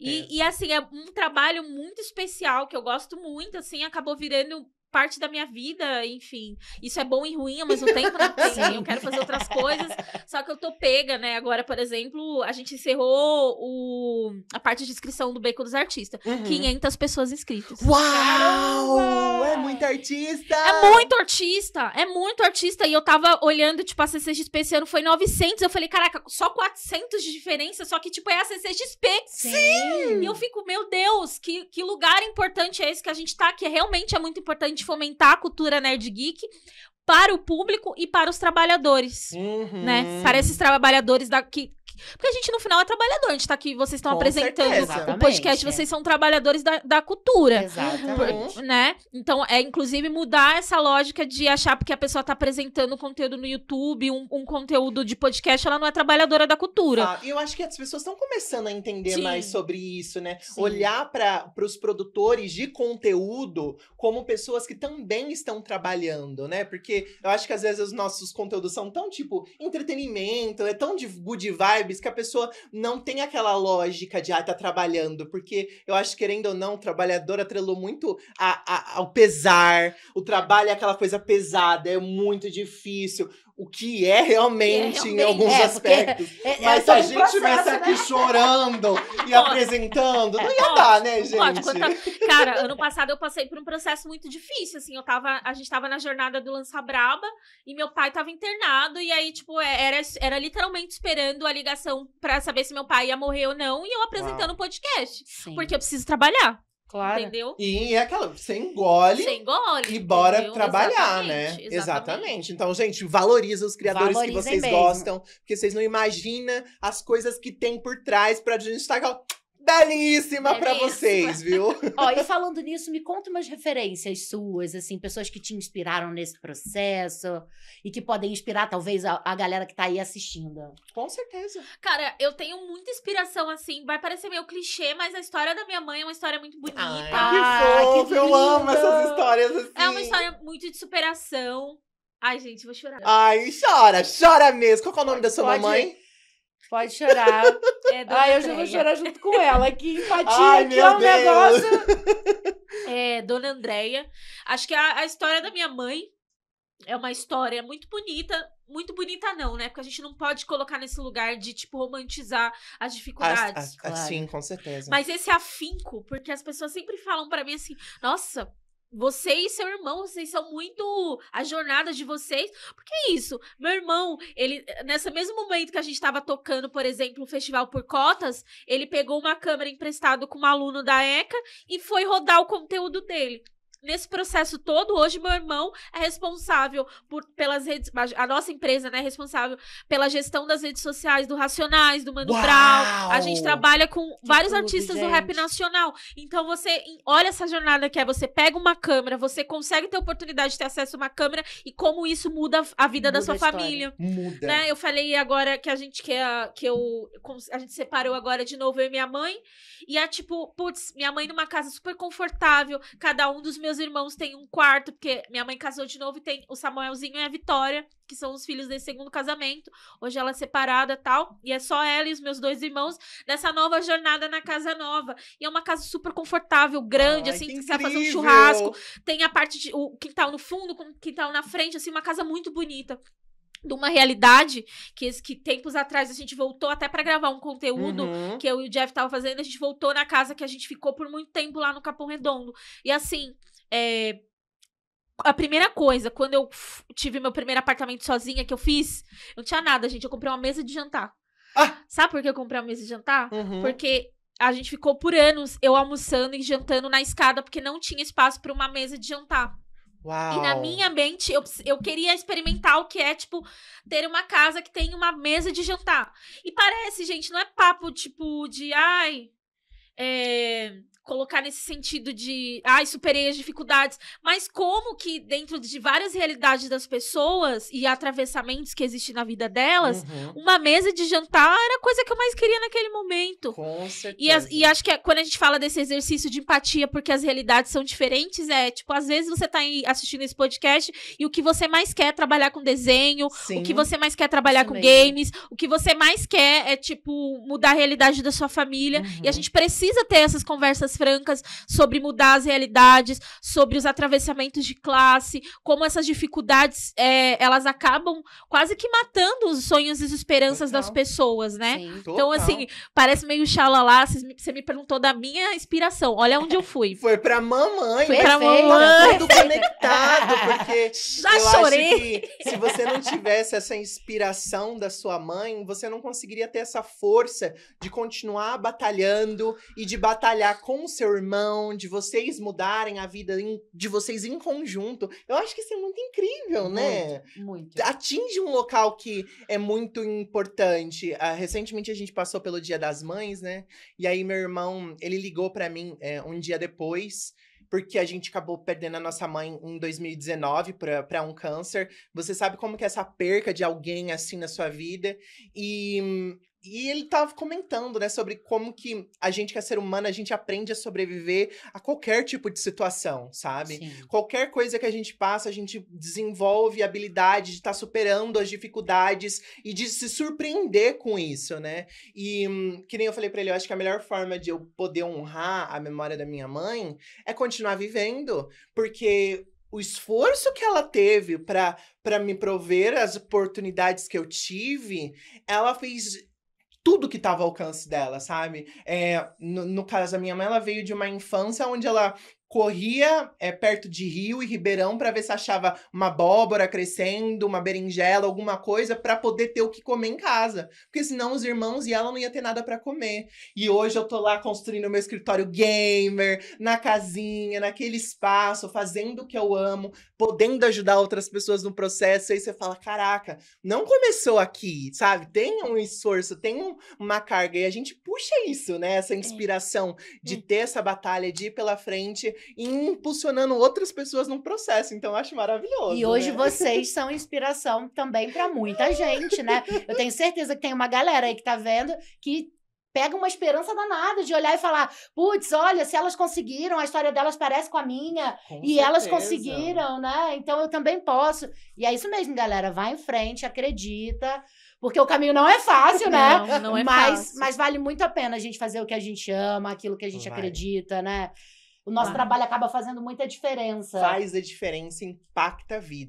E, e, assim, é um trabalho muito especial que eu gosto muito, assim, acabou virando parte da minha vida, enfim. Isso é bom e ruim mas o tempo, não né? tem. eu quero fazer outras coisas, só que eu tô pega, né? Agora, por exemplo, a gente encerrou o, a parte de inscrição do Beco dos Artistas. Uhum. 500 pessoas inscritas. Uau! Caramba! É muito artista! É muito artista! É muito artista! E eu tava olhando, tipo, a CCXP esse ano foi 900. Eu falei, caraca, só 400 de diferença, só que, tipo, é a CCXP. Sim! E eu fico, meu Deus, que, que lugar importante é esse que a gente tá, que é realmente é muito importante fomentar a cultura nerd geek para o público e para os trabalhadores, uhum. né? Para esses trabalhadores da, que porque a gente, no final, é trabalhador. A gente tá aqui, vocês estão apresentando certeza. o podcast, é. vocês são trabalhadores da, da cultura. Exatamente. né? Então, é inclusive mudar essa lógica de achar porque a pessoa tá apresentando conteúdo no YouTube, um, um conteúdo de podcast, ela não é trabalhadora da cultura. Ah, eu acho que as pessoas estão começando a entender Sim. mais sobre isso, né? Sim. Olhar para os produtores de conteúdo como pessoas que também estão trabalhando, né? Porque eu acho que às vezes os nossos conteúdos são tão tipo entretenimento, é tão de good vibe vibes que a pessoa não tem aquela lógica de, ah, tá trabalhando. Porque eu acho, querendo ou não, o trabalhador atrelou muito a, a, ao pesar. O trabalho é aquela coisa pesada, é muito difícil o que é realmente, é realmente em alguns é, aspectos. É, é, é Mas a gente estivesse né? aqui né? chorando e apresentando, não é, ia dar, né, gente? Pode, Cara, ano passado eu passei por um processo muito difícil, assim, eu tava, a gente tava na jornada do Lança Braba e meu pai tava internado e aí, tipo, era, era literalmente esperando a ligação para saber se meu pai ia morrer ou não e eu apresentando o um podcast, Sim. porque eu preciso trabalhar. Claro. Entendeu? E é aquela, você engole. Você engole. E bora entendeu? trabalhar, né? exatamente, né? Exatamente. exatamente. Então, gente, valoriza os criadores Valorizem que vocês mesmo. gostam, porque vocês não imaginam as coisas que tem por trás pra gente estar. Tá belíssima, para vocês, viu? Ó, e falando nisso, me conta umas referências suas, assim, pessoas que te inspiraram nesse processo e que podem inspirar, talvez, a, a galera que tá aí assistindo. Com certeza. Cara, eu tenho muita inspiração, assim, vai parecer meio clichê, mas a história da minha mãe é uma história muito bonita. Ai, ah, que fofo, que eu amo essas histórias assim. É uma história muito de superação. Ai, gente, vou chorar. Ai, chora, chora mesmo. Qual é o nome pode, da sua pode... mamãe? Pode chorar. É ah, eu já vou chorar junto com ela. Que empatia Ai, que é um Deus. negócio. É, Dona Andréia. Acho que a, a história da minha mãe é uma história muito bonita, muito bonita não, né? Porque a gente não pode colocar nesse lugar de, tipo, romantizar as dificuldades. As, as, claro. Sim, com certeza. Mas esse afinco, porque as pessoas sempre falam para mim assim, nossa, você e seu irmão, vocês são muito. A jornada de vocês. Porque é isso. Meu irmão, ele. Eh, Nesse mesmo momento que a gente estava tocando, por exemplo, o Festival por Cotas, ele pegou uma câmera emprestada com um aluno da ECA e foi rodar o conteúdo dele nesse processo todo, hoje meu irmão é responsável por, pelas redes. A nossa empresa né, é responsável pela gestão das redes sociais, do Racionais, do Mano Uau! Brown. A gente trabalha com que vários tudo, artistas gente. do rap nacional. Então você olha essa jornada que é: você pega uma câmera, você consegue ter oportunidade de ter acesso a uma câmera e como isso muda a vida muda da sua família. Muda. Né? Eu falei agora que a gente que, é a, que eu. A gente separou agora de novo eu e minha mãe. E é tipo, putz, minha mãe numa casa super confortável, cada um dos meus meus irmãos têm um quarto, porque minha mãe casou de novo e tem o Samuelzinho e a Vitória, que são os filhos desse segundo casamento. Hoje ela é separada tal. E é só ela e os meus dois irmãos nessa nova jornada na casa nova. E é uma casa super confortável, grande, Ai, assim, que, que você vai fazer um churrasco. Tem a parte de o quintal no fundo, com o quintal na frente, assim, uma casa muito bonita de uma realidade que, que tempos atrás a gente voltou até para gravar um conteúdo uhum. que eu e o Jeff tava fazendo, a gente voltou na casa que a gente ficou por muito tempo lá no Capão Redondo. E assim, é, a primeira coisa, quando eu tive meu primeiro apartamento sozinha que eu fiz, eu não tinha nada, gente. Eu comprei uma mesa de jantar. Ah! Sabe por que eu comprei uma mesa de jantar? Uhum. Porque a gente ficou por anos eu almoçando e jantando na escada porque não tinha espaço para uma mesa de jantar. Uau. E na minha mente, eu, eu queria experimentar o que é, tipo, ter uma casa que tem uma mesa de jantar. E parece, gente, não é papo, tipo, de ai. É colocar nesse sentido de, ai, ah, superei as dificuldades, mas como que dentro de várias realidades das pessoas e atravessamentos que existem na vida delas, uhum. uma mesa de jantar era a coisa que eu mais queria naquele momento. Com certeza. E, e acho que é, quando a gente fala desse exercício de empatia, porque as realidades são diferentes, é tipo, às vezes você tá assistindo esse podcast e o que você mais quer é trabalhar com desenho, Sim. o que você mais quer é trabalhar Isso com mesmo. games, o que você mais quer é, tipo, mudar a realidade da sua família. Uhum. E a uhum. gente precisa ter essas conversas francas sobre mudar as realidades, sobre os atravessamentos de classe, como essas dificuldades é, elas acabam quase que matando os sonhos e as esperanças Total. das pessoas, né? Sim. Então, Total. assim, parece meio xalala. Você me perguntou da minha inspiração. Olha onde eu fui. Foi pra mamãe. Foi pra mamãe. Tá tudo conectado, porque Já eu chorei. acho que se você não tivesse essa inspiração da sua mãe, você não conseguiria ter essa força de continuar batalhando e de batalhar com seu irmão, de vocês mudarem a vida em, de vocês em conjunto. Eu acho que isso é muito incrível, né? muito, né? Muito. Atinge um local que é muito importante. Ah, recentemente a gente passou pelo Dia das Mães, né? E aí meu irmão, ele ligou para mim é, um dia depois porque a gente acabou perdendo a nossa mãe em 2019 para um câncer. Você sabe como que é essa perca de alguém assim na sua vida. E hum, e ele estava comentando, né, sobre como que a gente que é ser humano, a gente aprende a sobreviver a qualquer tipo de situação, sabe? Sim. Qualquer coisa que a gente passa, a gente desenvolve a habilidade de estar tá superando as dificuldades e de se surpreender com isso, né? E hum, que nem eu falei para ele, eu acho que a melhor forma de eu poder honrar a memória da minha mãe é continuar vivendo, porque o esforço que ela teve para me prover as oportunidades que eu tive, ela fez tudo que estava ao alcance dela, sabe? É, no, no, caso da minha mãe, ela veio de uma infância onde ela corria é, perto de Rio e Ribeirão para ver se achava uma abóbora crescendo, uma berinjela, alguma coisa para poder ter o que comer em casa, porque senão os irmãos e ela não ia ter nada para comer. E hoje eu tô lá construindo meu escritório gamer, na casinha, naquele espaço, fazendo o que eu amo, podendo ajudar outras pessoas no processo. Aí você fala, caraca, não começou aqui, sabe? Tem um esforço, tem uma carga e a gente puxa isso, né? Essa é. inspiração de hum. ter essa batalha de ir pela frente impulsionando outras pessoas num processo. Então, eu acho maravilhoso. E hoje né? vocês são inspiração também para muita gente, né? Eu tenho certeza que tem uma galera aí que tá vendo que pega uma esperança danada de olhar e falar: putz, olha, se elas conseguiram, a história delas parece com a minha, com e certeza. elas conseguiram, né? Então eu também posso. E é isso mesmo, galera. Vai em frente, acredita. Porque o caminho não é fácil, né? Não, não é mas, fácil. Mas vale muito a pena a gente fazer o que a gente ama, aquilo que a gente Vai. acredita, né? O nosso ah. trabalho acaba fazendo muita diferença. Faz a diferença, impacta a vida.